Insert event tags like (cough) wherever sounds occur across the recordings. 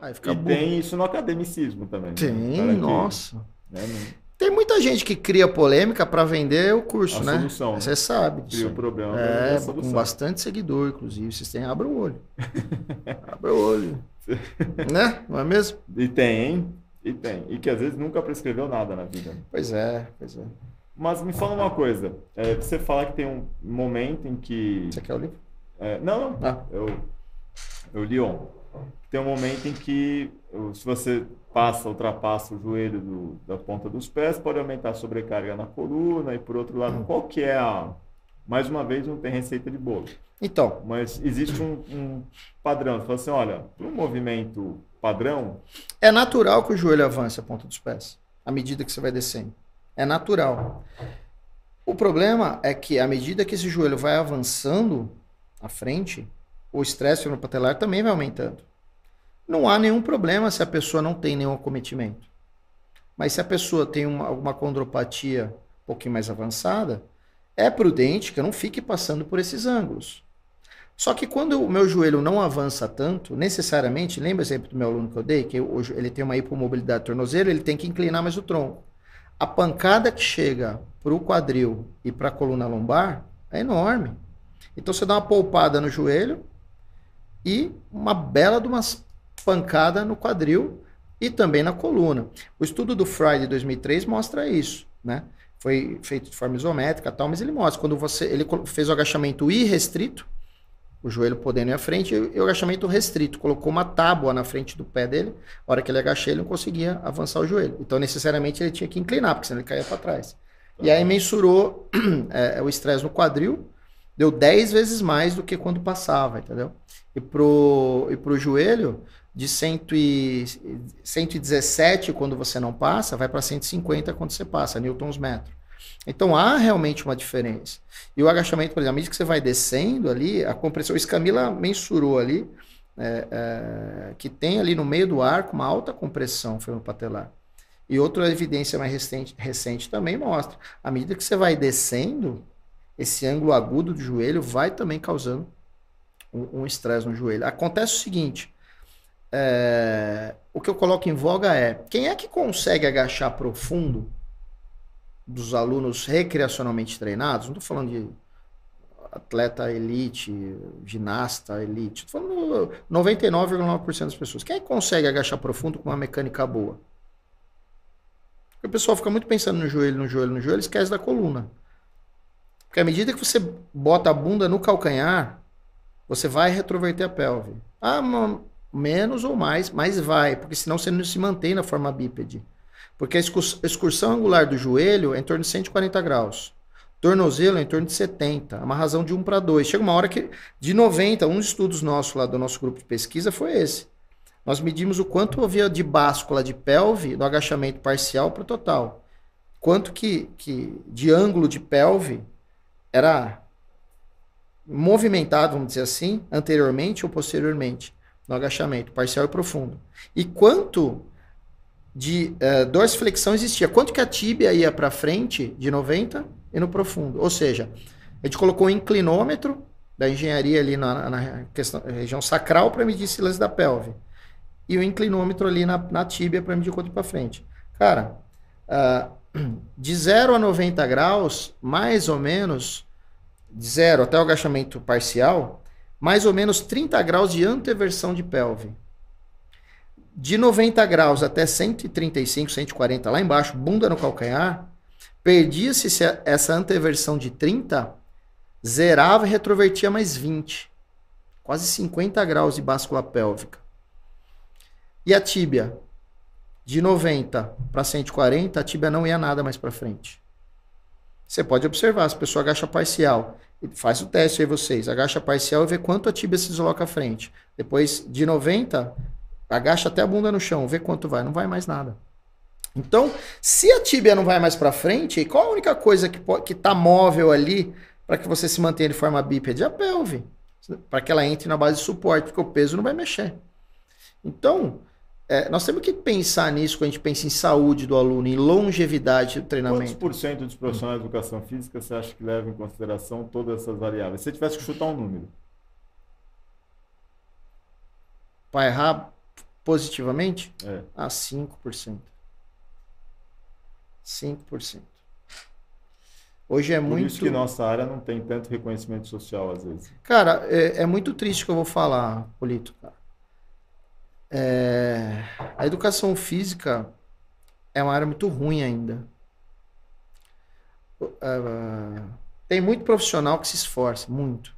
Aí fica e burro. tem isso no academicismo também. Né? Tem, né? nossa. Que, né, Tem muita gente que cria polêmica para vender o curso, a né? Solução, né? Você né? sabe Cria o problema. É, com bastante seguidor, inclusive. Vocês têm, abra o olho. (laughs) abra o olho. (laughs) né? Não é mesmo? E tem, hein? E tem. E que às vezes nunca prescreveu nada na vida. Pois é, pois é. Mas me fala uma coisa. É, você fala que tem um momento em que. Você quer o livro? É, não, não. Ah. Eu, eu li ontem tem um momento em que, se você passa, ultrapassa o joelho do, da ponta dos pés, pode aumentar a sobrecarga na coluna e, por outro lado, hum. qual que é a. Mais uma vez, não tem receita de bolo. Então. Mas existe um, um padrão. Você fala assim: olha, para um movimento padrão. É natural que o joelho avance a ponta dos pés, à medida que você vai descendo. É natural. O problema é que, à medida que esse joelho vai avançando à frente, o estresse no patelar também vai aumentando. Não há nenhum problema se a pessoa não tem nenhum acometimento. Mas se a pessoa tem uma, alguma condropatia um pouquinho mais avançada, é prudente que eu não fique passando por esses ângulos. Só que quando o meu joelho não avança tanto, necessariamente, lembra o exemplo do meu aluno que eu dei, que hoje ele tem uma hipomobilidade do tornozelo, ele tem que inclinar mais o tronco. A pancada que chega para o quadril e para a coluna lombar é enorme. Então você dá uma poupada no joelho e uma bela de umas pancada no quadril e também na coluna. O estudo do Fry de 2003 mostra isso, né? Foi feito de forma isométrica, tal, mas ele mostra quando você ele fez o agachamento irrestrito, o joelho podendo ir à frente, e o agachamento restrito, colocou uma tábua na frente do pé dele. A hora que ele agachou, ele não conseguia avançar o joelho. Então, necessariamente, ele tinha que inclinar, porque senão ele caía para trás. E aí mensurou (clears throat) é, é, o estresse no quadril, deu 10 vezes mais do que quando passava, entendeu? E pro, e pro joelho, de e, 117 quando você não passa, vai para 150 quando você passa, newtons metro. Então há realmente uma diferença. E o agachamento, por exemplo, à medida que você vai descendo ali, a compressão, o Scamila mensurou ali, é, é, que tem ali no meio do arco uma alta compressão femoropatelar. E outra evidência mais recente, recente também mostra. À medida que você vai descendo, esse ângulo agudo do joelho vai também causando um, um estresse no joelho. Acontece o seguinte, é, o que eu coloco em voga é quem é que consegue agachar profundo dos alunos recreacionalmente treinados? Não estou falando de atleta elite, ginasta elite. Estou falando 99,9% das pessoas. Quem é que consegue agachar profundo com uma mecânica boa? Porque o pessoal fica muito pensando no joelho, no joelho, no joelho, esquece da coluna. Porque à medida que você bota a bunda no calcanhar, você vai retroverter a pelve. Ah, mano, menos ou mais, mas vai, porque senão você não se mantém na forma bípede. Porque a excursão angular do joelho é em torno de 140 graus. Tornozelo é em torno de 70, é uma razão de 1 para 2. Chega uma hora que, de 90, um dos estudos nossos lá do nosso grupo de pesquisa foi esse. Nós medimos o quanto havia de báscula de pelve do agachamento parcial para o total. Quanto que, que de ângulo de pelve era movimentado, vamos dizer assim, anteriormente ou posteriormente no agachamento, parcial e profundo. E quanto de uh, eh, dorsiflexão existia? Quanto que a tíbia ia para frente de 90 e no profundo? Ou seja, a gente colocou um inclinômetro da engenharia ali na, na questão, região sacral para medir silêncio da pelve. E o um inclinômetro ali na, na tíbia para medir quanto para frente. Cara, uh, (clears throat) de 0 a 90 graus, mais ou menos, de 0 até o agachamento parcial, mais ou menos 30 graus de anteversão de pelve. De 90 graus até 135, 140 lá embaixo, bunda no calcanhar, perdia-se essa anteversão de 30, zerava e retrovertia mais 20. Quase 50 graus de báscula pélvica. E a tíbia? De 90 para 140, a tíbia não ia nada mais para frente. Você pode observar, se a pessoa agacha parcial Faz o teste aí vocês. Agacha parcial e vê quanto a tíbia se desloca à frente. Depois de 90, agacha até a bunda no chão, vê quanto vai. Não vai mais nada. Então, se a tíbia não vai mais para frente, qual a única coisa que que tá móvel ali para que você se mantenha de forma bípede? A pelve, para que ela entre na base de suporte, porque o peso não vai mexer. Então, é, nós temos que pensar nisso quando a gente pensa em saúde do aluno, em longevidade do treinamento. Quantos por cento dos profissionais de educação física você acha que leva em consideração todas essas variáveis? Se você tivesse que chutar um número. Para errar positivamente? É. A 5%. 5%. Hoje é Por muito. Por isso que nossa área não tem tanto reconhecimento social, às vezes. Cara, é, é muito triste que eu vou falar, Polito, cara. É... A educação física é uma área muito ruim ainda. tem muito profissional que se esforça, muito.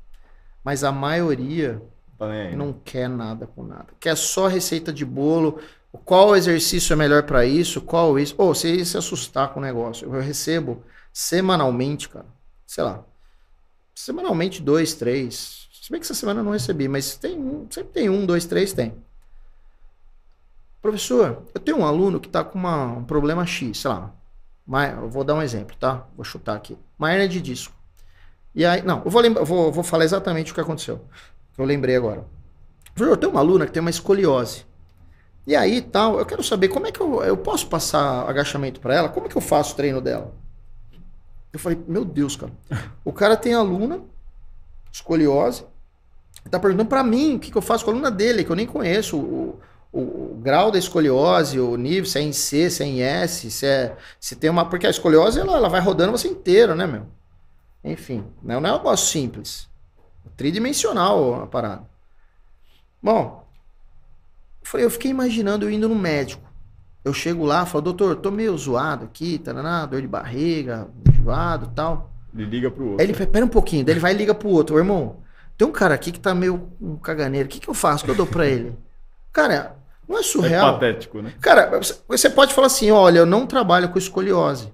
Mas a maioria Bem. Tá não né? quer nada com nada. Quer só receita de bolo. Qual exercício é melhor para isso? Qual isso? Ou oh, você se assustar com o negócio. Eu recebo semanalmente, cara. Sei lá. Semanalmente, dois, três. Se bem que essa semana eu não recebi, mas tem um, sempre tem um, dois, três, tem. Professor, eu tenho um aluno que está com uma, um problema X, sei lá. Mas, eu vou dar um exemplo, tá? Vou chutar aqui. Uma hernia de disco. E aí, não, eu vou, lembra, vou, vou falar exatamente o que aconteceu. Que eu lembrei agora. Professor, eu tenho uma aluna que tem uma escoliose. E aí, tal, eu quero saber como é que eu, eu posso passar agachamento para ela? Como é que eu faço o treino dela? Eu falei, meu Deus, cara. (laughs) O cara tem aluna, escoliose, tá perguntando para mim o que, que eu faço com a aluna dele, que eu nem conheço o, o, o, grau da escoliose, o nível, se é em C, se é em S, se, é, se tem uma. Porque a escoliose ela, ela vai rodando você inteiro, né, meu? Enfim, não né, é um negócio simples. tridimensional a parada. Bom, eu, falei, eu fiquei imaginando eu indo no médico. Eu chego lá, falo, doutor, tô meio zoado aqui, taraná, dor de barriga, zoado tal. Ele liga pro outro. Aí ele, pera um pouquinho, daí ele vai e liga pro outro. Irmão, tem um cara aqui que tá meio um caganeiro, o que, que eu faço? O que eu dou pra ele? Cara, não é surreal. É patético, né? Cara, você pode falar assim: olha, eu não trabalho com escoliose.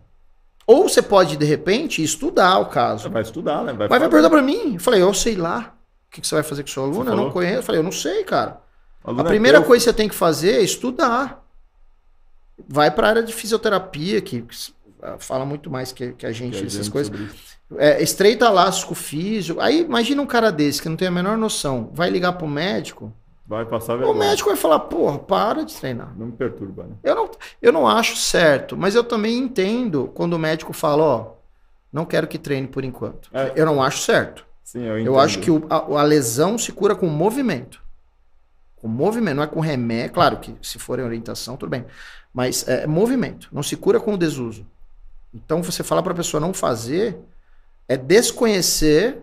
Ou você pode, de repente, estudar o caso. Vai estudar, né? Vai, Mas vai perguntar para mim. Eu falei, eu sei lá. O que você vai fazer com seu aluno? Eu não conheço. Eu falei, eu não sei, cara. A, é primeira é coisa que você tem que fazer é estudar. Vai para a área de fisioterapia, que fala muito mais que, que a gente dessas coisas. É, estreita laço com o físico. Aí imagina um cara desse que não tem a menor noção. Vai ligar pro médico Vai passar vergonha. O médico vai falar, porra, para de treinar. Não me perturba, né? Eu não, eu não acho certo, mas eu também entendo quando o médico fala, ó, não quero que treine por enquanto. É. Eu não acho certo. Sim, eu entendo. Eu acho que o, a, a, lesão se cura com movimento. Com movimento, não é com remédio. Claro que se for em orientação, tudo bem. Mas é movimento, não se cura com o desuso. Então você falar para a pessoa não fazer é desconhecer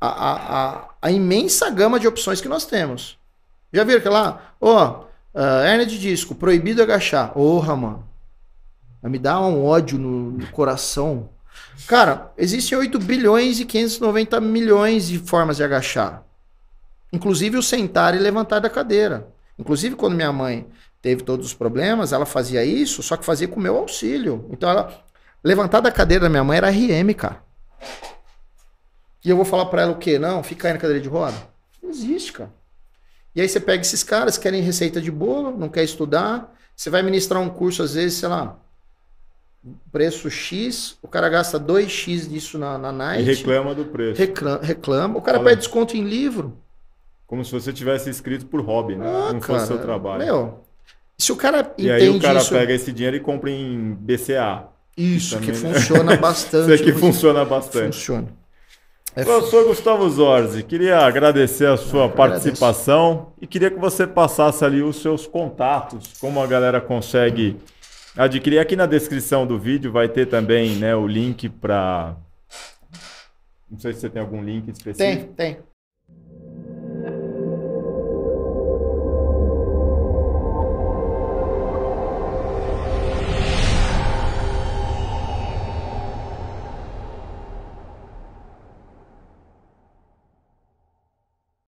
a, a, a, a imensa gama de opções que nós temos. Já viram que lá? Ó, oh, uh, hernia de disco, proibido agachar. Porra, mano. Me dá um ódio no, no coração. Cara, existem 8 bilhões e 590 milhões de formas de agachar. Inclusive o sentar e levantar da cadeira. Inclusive, quando minha mãe teve todos os problemas, ela fazia isso, só que fazia com o meu auxílio. Então, ela levantar da cadeira da minha mãe era RM, cara. E eu vou falar para ela o quê? Não, fica aí na cadeira de roda? Não existe, cara. E aí você pega esses caras, querem receita de bolo, não quer estudar. Você vai ministrar um curso, às vezes, sei lá, preço X, o cara gasta 2X disso na, na night. E reclama do preço. Reclama. reclama. O cara Olha. pede desconto em livro. Como se você tivesse escrito por hobby, né? Ah, não cara, fosse seu trabalho. Meu, se o cara e aí o cara isso... pega esse dinheiro e compra em BCA. Isso, que, também... Né? (laughs) É que funciona bastante. Isso aqui funciona bastante. Funciona. Professor é Gustavo Zorzi, queria agradecer a sua Eu participação agradeço. e queria que você passasse ali os seus contatos, como a galera consegue adquirir. Aqui na descrição do vídeo vai ter também né, o link para. Não sei se você tem algum link específico. Tem, tem.